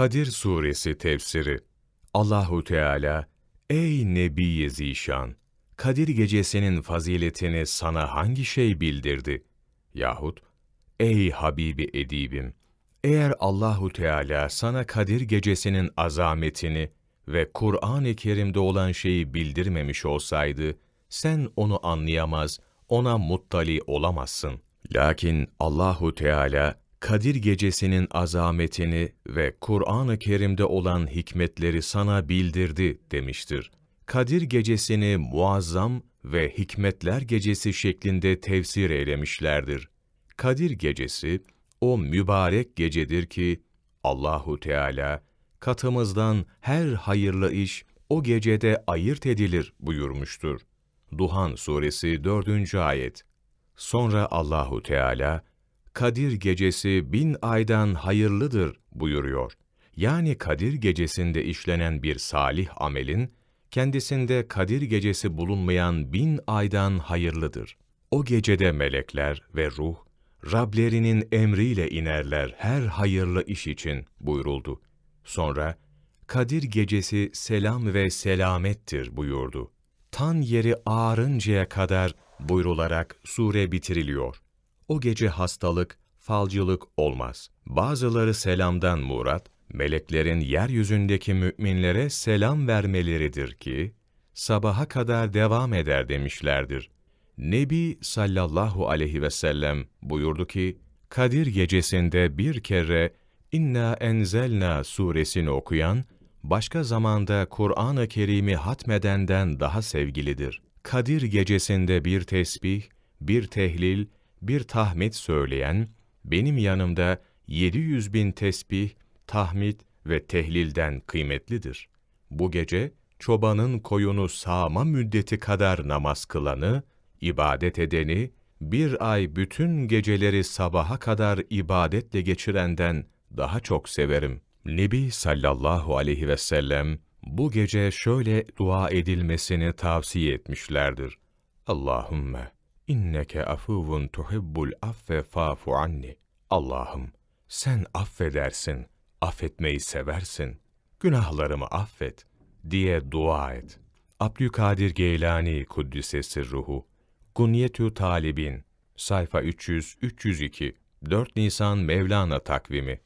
Kadir Suresi tefsiri Allahu Teala Ey Nebi Zişan Kadir gecesinin faziletini sana hangi şey bildirdi yahut Ey Habibi edibim eğer Allahu Teala sana Kadir gecesinin azametini ve Kur'an-ı Kerim'de olan şeyi bildirmemiş olsaydı sen onu anlayamaz ona muttali olamazsın. Lakin Allahu Teala Kadir Gecesi'nin azametini ve Kur'an-ı Kerim'de olan hikmetleri sana bildirdi demiştir. Kadir Gecesi'ni muazzam ve hikmetler gecesi şeklinde tefsir eylemişlerdir. Kadir Gecesi o mübarek gecedir ki Allahu Teala katımızdan her hayırlı iş o gecede ayırt edilir buyurmuştur. Duhan suresi 4. ayet. Sonra Allahu Teala Kadir gecesi bin aydan hayırlıdır buyuruyor. Yani Kadir gecesinde işlenen bir salih amelin, kendisinde Kadir gecesi bulunmayan bin aydan hayırlıdır. O gecede melekler ve ruh, Rablerinin emriyle inerler her hayırlı iş için buyuruldu. Sonra, Kadir gecesi selam ve selamettir buyurdu. Tan yeri ağarıncaya kadar buyrularak sure bitiriliyor. O gece hastalık, falcılık olmaz. Bazıları selamdan murat, meleklerin yeryüzündeki müminlere selam vermeleridir ki, sabaha kadar devam eder demişlerdir. Nebi sallallahu aleyhi ve sellem buyurdu ki, Kadir gecesinde bir kere İnna enzelna suresini okuyan, başka zamanda Kur'an-ı Kerim'i hatmedenden daha sevgilidir. Kadir gecesinde bir tesbih, bir tehlil, bir tahmid söyleyen, benim yanımda 700 bin tesbih, tahmid ve tehlilden kıymetlidir. Bu gece çobanın koyunu sağma müddeti kadar namaz kılanı, ibadet edeni, bir ay bütün geceleri sabaha kadar ibadetle geçirenden daha çok severim. Nebi sallallahu aleyhi ve sellem bu gece şöyle dua edilmesini tavsiye etmişlerdir. Allahümme İnneke afuvun tuhibbul affe fafu anni. Allah'ım sen affedersin, affetmeyi seversin, günahlarımı affet diye dua et. Abdülkadir Geylani Kuddisesi Ruhu Gunyetü Talibin sayfa 300-302 4 Nisan Mevlana takvimi